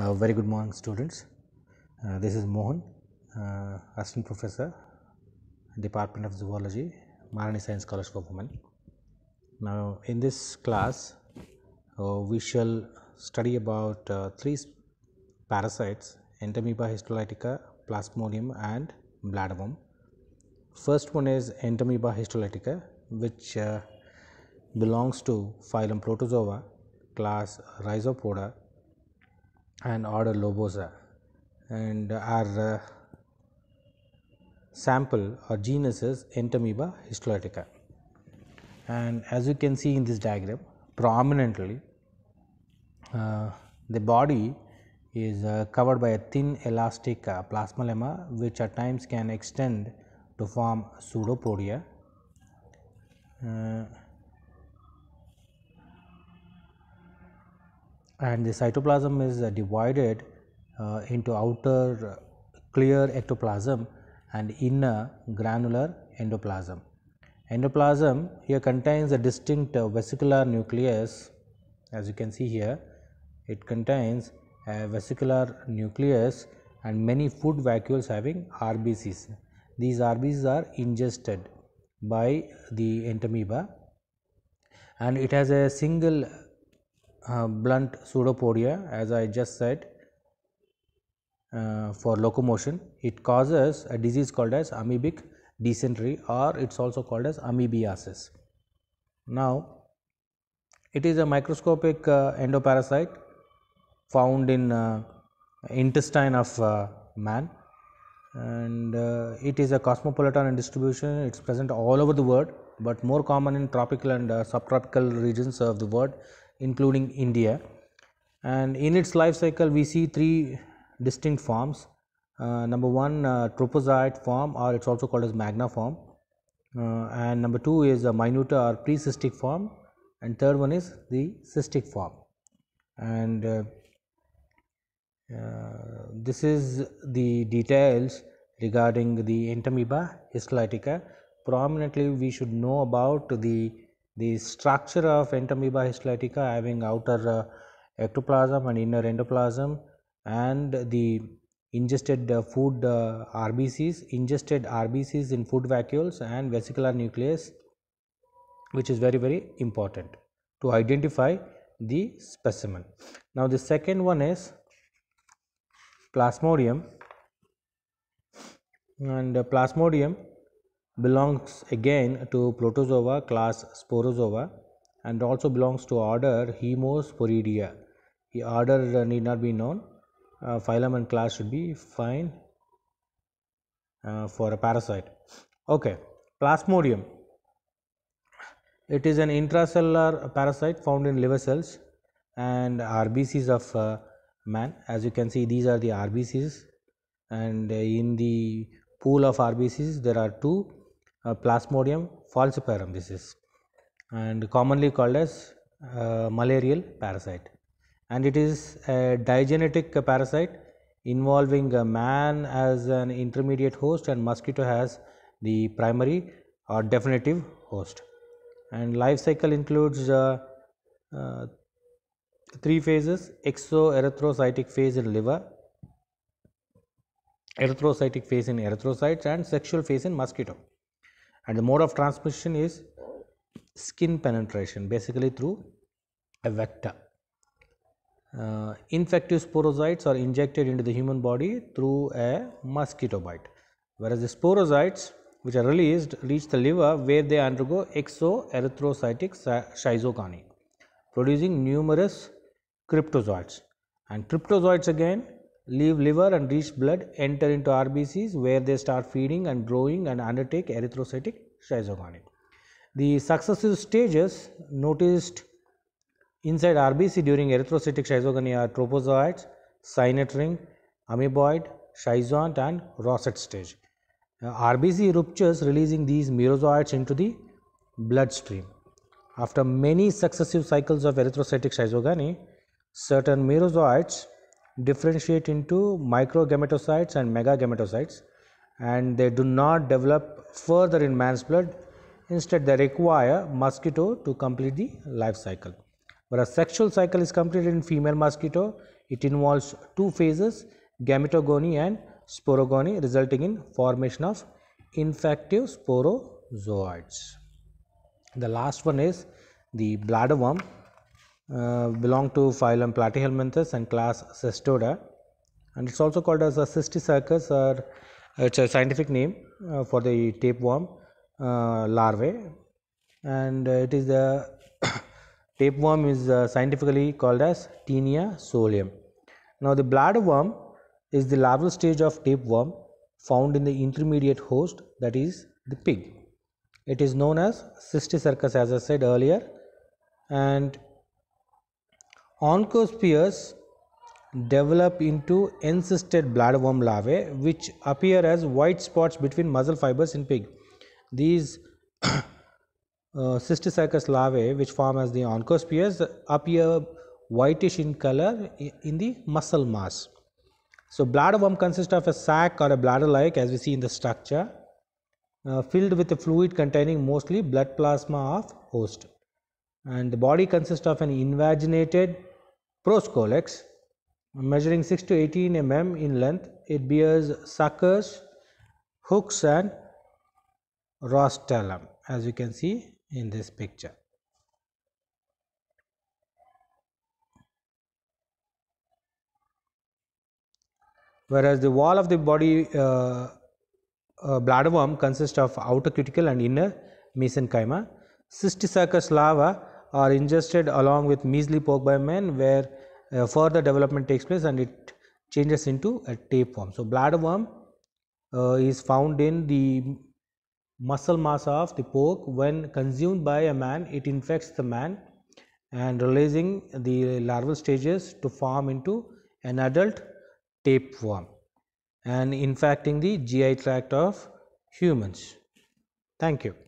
Uh, very good morning students. Uh, this is Mohan, uh, Assistant Professor, Department of Zoology, Marani Science College for Women. Now in this class, uh, we shall study about uh, three parasites, Entamoeba histolytica, Plasmodium and Bladderworm. First one is Entamoeba histolytica which uh, belongs to phylum Protozoa class Rhizopoda and order lobosa and our uh, sample or genus is Entamoeba histolytica. And as you can see in this diagram prominently uh, the body is uh, covered by a thin elastic uh, plasmalemma which at times can extend to form pseudopodia. Uh, and the cytoplasm is uh, divided uh, into outer clear ectoplasm and inner granular endoplasm. Endoplasm here contains a distinct uh, vesicular nucleus as you can see here. It contains a vesicular nucleus and many food vacuoles having RBCs. These RBCs are ingested by the entamoeba and it has a single uh, blunt pseudopodia as I just said uh, for locomotion. It causes a disease called as amoebic dysentery or it is also called as amoebiasis. Now, it is a microscopic uh, endoparasite found in uh, intestine of uh, man and it is a cosmopolitan in distribution. It is present all over the world, but more common in tropical and subtropical regions of the world including India. And in its life cycle, we see three distinct forms. Uh, number one, uh, form, or it's also called as magna form. Uh, and number two is a minuta or precystic form, and third one is the cystic form. And uh, uh, this is the details regarding the entamoeba histolytica. Prominently, we should know about the the structure of Entamoeba histolytica having outer uh, ectoplasm and inner endoplasm and the ingested uh, food uh, RBCs, ingested RBCs in food vacuoles and vesicular nucleus which is very very important to identify the specimen. Now the second one is plasmodium and plasmodium belongs again to Protozoa class Sporozoa and also belongs to order Hemosporidia. The order need not be known. Uh, phylum and class should be fine uh, for a parasite. Okay, Plasmodium. It is an intracellular parasite found in liver cells and RBCs of uh, man. As you can see, these are the RBCs, and in the pool of RBCs, there are two uh, Plasmodium falciparum this is and commonly called as uh, malarial parasite and it is a diagenetic parasite involving a man as an intermediate host and mosquito has the primary or definitive host and life cycle includes uh, uh, three phases exoerythrocytic phase in liver erythrocytic phase in erythrocytes and sexual phase in mosquito and the mode of transmission is skin penetration basically through a vector. Uh, infective sporozoites are injected into the human body through a mosquito bite whereas the sporozoites which are released reach the liver where they undergo exoerythrocytic schizogony, producing numerous cryptozoites and cryptozoites again leave liver and reach blood, enter into RBCs where they start feeding and growing and undertake erythrocytic schizogony. The successive stages noticed inside RBC during erythrocytic schizogony are tropozoites, cyanate ring, amoeboid, schizont and rosette stage. Uh, RBC ruptures releasing these merozoites into the bloodstream. After many successive cycles of erythrocytic schizogony, certain merozoites differentiate into microgametocytes and megagametocytes and they do not develop further in man's blood instead they require mosquito to complete the life cycle whereas sexual cycle is completed in female mosquito it involves two phases gametogony and sporogony resulting in formation of infective sporozoids the last one is the bladder worm uh, belong to phylum Platyhelminthes and class Cestoda and it's also called as a cysticercus or it's a scientific name uh, for the tapeworm uh, larvae and uh, it is the tapeworm is uh, scientifically called as Tinea solium. Now the worm is the larval stage of tapeworm found in the intermediate host that is the pig. It is known as cysticercus as I said earlier and Oncospheres develop into encysted bladder worm larvae which appear as white spots between muscle fibers in pig. These uh, cysticercus larvae which form as the oncospheres appear whitish in color in the muscle mass. So bladder worm consists of a sac or a bladder like as we see in the structure uh, filled with a fluid containing mostly blood plasma of host and the body consists of an invaginated proscolex measuring 6 to 18 mm in length. It bears suckers, hooks and rostellum, as you can see in this picture. Whereas the wall of the body uh, uh, bladder worm consists of outer cuticle and inner mesenchyma. Cysticercus larvae are ingested along with measly pork by men where uh, further development takes place and it changes into a tapeworm. So, bladder worm uh, is found in the muscle mass of the pork when consumed by a man it infects the man and releasing the larval stages to form into an adult tapeworm and infecting the GI tract of humans. Thank you.